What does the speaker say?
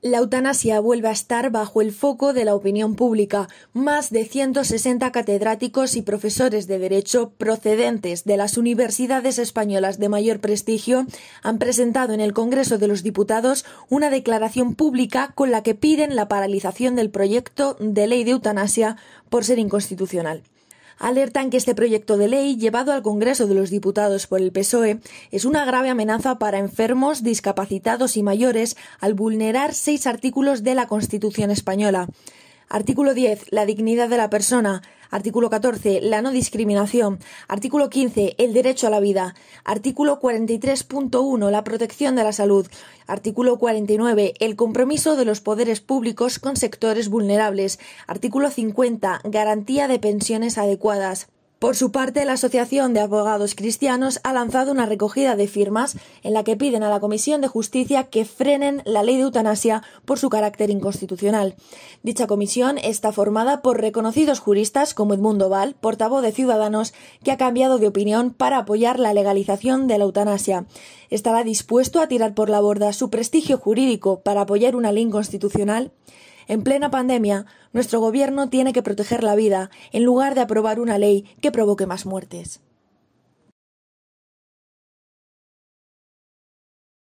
La eutanasia vuelve a estar bajo el foco de la opinión pública. Más de 160 catedráticos y profesores de derecho procedentes de las universidades españolas de mayor prestigio han presentado en el Congreso de los Diputados una declaración pública con la que piden la paralización del proyecto de ley de eutanasia por ser inconstitucional alertan que este proyecto de ley, llevado al Congreso de los Diputados por el PSOE, es una grave amenaza para enfermos, discapacitados y mayores al vulnerar seis artículos de la Constitución española. Artículo 10. La dignidad de la persona. Artículo 14. La no discriminación. Artículo 15. El derecho a la vida. Artículo 43.1. La protección de la salud. Artículo 49. El compromiso de los poderes públicos con sectores vulnerables. Artículo 50. Garantía de pensiones adecuadas. Por su parte, la Asociación de Abogados Cristianos ha lanzado una recogida de firmas en la que piden a la Comisión de Justicia que frenen la ley de eutanasia por su carácter inconstitucional. Dicha comisión está formada por reconocidos juristas como Edmundo Val, portavoz de Ciudadanos, que ha cambiado de opinión para apoyar la legalización de la eutanasia. Estará dispuesto a tirar por la borda su prestigio jurídico para apoyar una ley inconstitucional. En plena pandemia, nuestro gobierno tiene que proteger la vida en lugar de aprobar una ley que provoque más muertes.